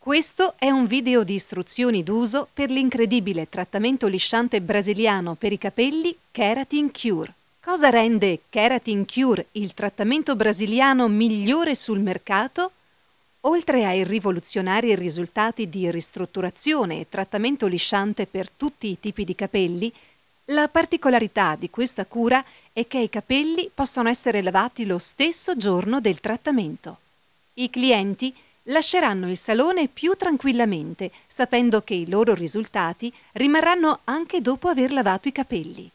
Questo è un video di istruzioni d'uso per l'incredibile trattamento lisciante brasiliano per i capelli Keratin Cure. Cosa rende Keratin Cure il trattamento brasiliano migliore sul mercato? Oltre ai rivoluzionari risultati di ristrutturazione e trattamento lisciante per tutti i tipi di capelli, la particolarità di questa cura è che i capelli possono essere lavati lo stesso giorno del trattamento. I clienti lasceranno il salone più tranquillamente, sapendo che i loro risultati rimarranno anche dopo aver lavato i capelli.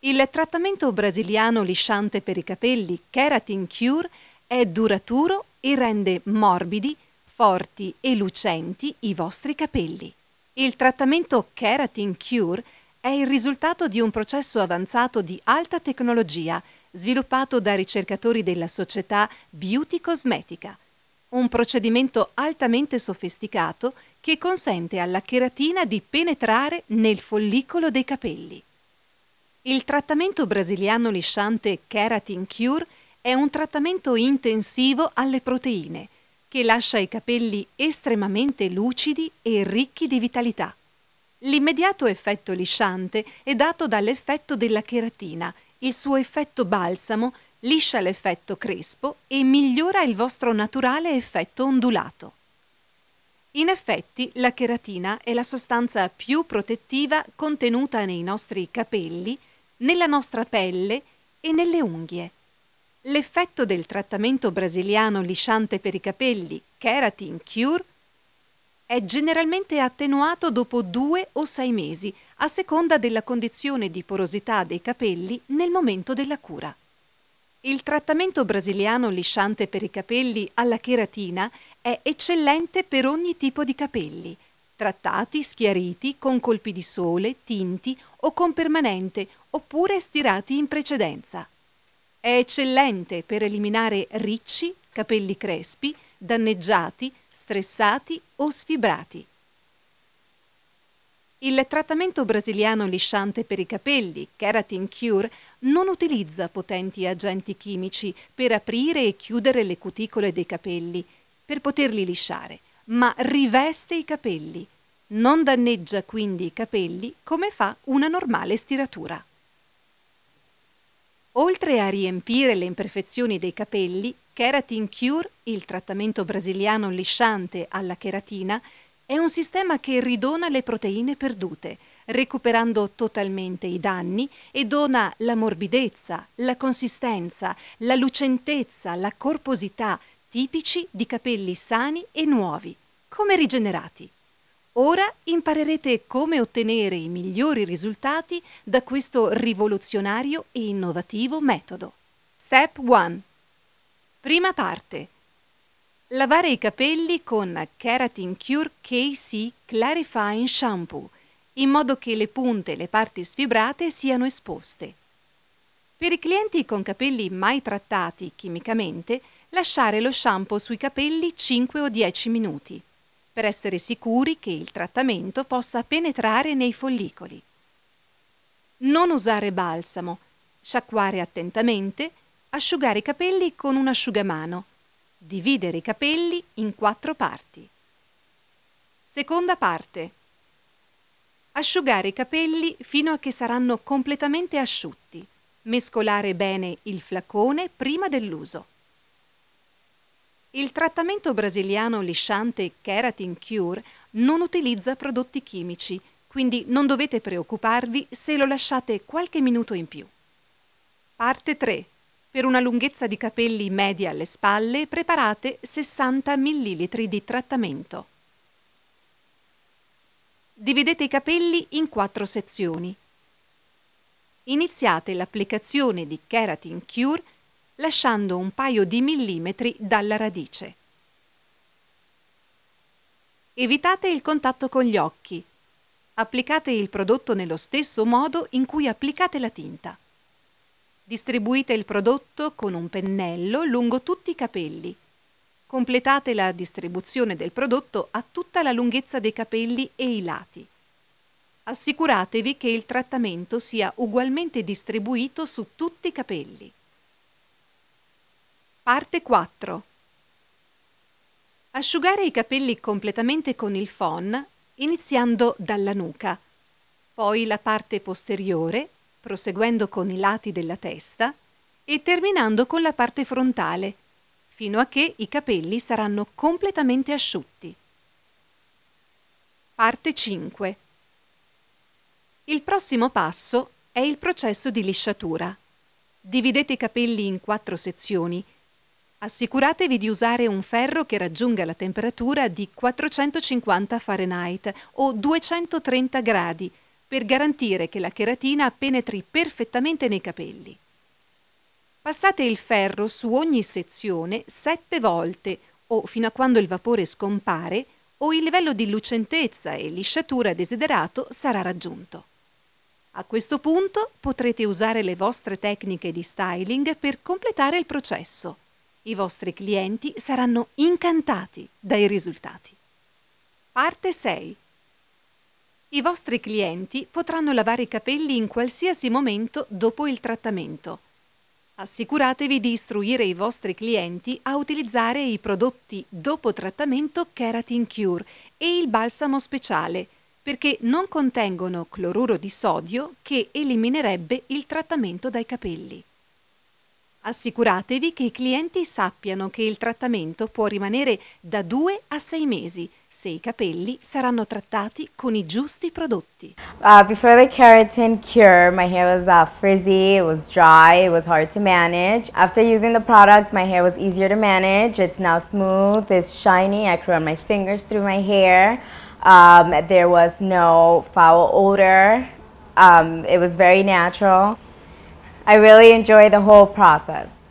Il trattamento brasiliano lisciante per i capelli Keratin Cure è duraturo e rende morbidi, forti e lucenti i vostri capelli. Il trattamento Keratin Cure è il risultato di un processo avanzato di alta tecnologia sviluppato da ricercatori della società Beauty Cosmetica – un procedimento altamente sofisticato che consente alla cheratina di penetrare nel follicolo dei capelli. Il trattamento brasiliano lisciante Keratin Cure è un trattamento intensivo alle proteine che lascia i capelli estremamente lucidi e ricchi di vitalità. L'immediato effetto lisciante è dato dall'effetto della cheratina, il suo effetto balsamo liscia l'effetto crespo e migliora il vostro naturale effetto ondulato. In effetti, la cheratina è la sostanza più protettiva contenuta nei nostri capelli, nella nostra pelle e nelle unghie. L'effetto del trattamento brasiliano lisciante per i capelli, Keratin Cure, è generalmente attenuato dopo due o sei mesi, a seconda della condizione di porosità dei capelli nel momento della cura. Il trattamento brasiliano lisciante per i capelli alla cheratina è eccellente per ogni tipo di capelli, trattati, schiariti, con colpi di sole, tinti o con permanente, oppure stirati in precedenza. È eccellente per eliminare ricci, capelli crespi, danneggiati, stressati o sfibrati. Il trattamento brasiliano lisciante per i capelli, Keratin Cure, non utilizza potenti agenti chimici per aprire e chiudere le cuticole dei capelli, per poterli lisciare, ma riveste i capelli. Non danneggia quindi i capelli come fa una normale stiratura. Oltre a riempire le imperfezioni dei capelli, Keratin Cure, il trattamento brasiliano lisciante alla cheratina, è un sistema che ridona le proteine perdute, recuperando totalmente i danni e dona la morbidezza, la consistenza, la lucentezza, la corposità tipici di capelli sani e nuovi, come rigenerati. Ora imparerete come ottenere i migliori risultati da questo rivoluzionario e innovativo metodo. Step 1. Prima parte. Lavare i capelli con Keratin Cure KC Clarifying Shampoo, in modo che le punte e le parti sfibrate siano esposte. Per i clienti con capelli mai trattati chimicamente, lasciare lo shampoo sui capelli 5 o 10 minuti, per essere sicuri che il trattamento possa penetrare nei follicoli. Non usare balsamo, sciacquare attentamente, asciugare i capelli con un asciugamano, Dividere i capelli in quattro parti. Seconda parte. Asciugare i capelli fino a che saranno completamente asciutti. Mescolare bene il flacone prima dell'uso. Il trattamento brasiliano lisciante Keratin Cure non utilizza prodotti chimici, quindi non dovete preoccuparvi se lo lasciate qualche minuto in più. Parte 3 per una lunghezza di capelli media alle spalle preparate 60 ml di trattamento. Dividete i capelli in quattro sezioni. Iniziate l'applicazione di Keratin Cure lasciando un paio di millimetri dalla radice. Evitate il contatto con gli occhi. Applicate il prodotto nello stesso modo in cui applicate la tinta. Distribuite il prodotto con un pennello lungo tutti i capelli. Completate la distribuzione del prodotto a tutta la lunghezza dei capelli e i lati. Assicuratevi che il trattamento sia ugualmente distribuito su tutti i capelli. Parte 4. Asciugare i capelli completamente con il phon, iniziando dalla nuca, poi la parte posteriore proseguendo con i lati della testa e terminando con la parte frontale, fino a che i capelli saranno completamente asciutti. Parte 5. Il prossimo passo è il processo di lisciatura. Dividete i capelli in quattro sezioni. Assicuratevi di usare un ferro che raggiunga la temperatura di 450 Fahrenheit o 230 gradi per garantire che la cheratina penetri perfettamente nei capelli. Passate il ferro su ogni sezione sette volte o fino a quando il vapore scompare o il livello di lucentezza e lisciatura desiderato sarà raggiunto. A questo punto potrete usare le vostre tecniche di styling per completare il processo. I vostri clienti saranno incantati dai risultati. Parte 6 i vostri clienti potranno lavare i capelli in qualsiasi momento dopo il trattamento. Assicuratevi di istruire i vostri clienti a utilizzare i prodotti dopo trattamento Keratin Cure e il balsamo speciale, perché non contengono cloruro di sodio che eliminerebbe il trattamento dai capelli. Assicuratevi che i clienti sappiano che il trattamento può rimanere da 2 a 6 mesi se i capelli saranno trattati con i giusti prodotti. Uh, before the keratin cure, my hair was uh, frizzy, it was dry, it was hard to manage. After using the product, my hair was easier to manage. It's now smooth, it's shiny, I could run my fingers through my hair. Um, there was no foul odor. Um, it was very natural. I really enjoy the whole process.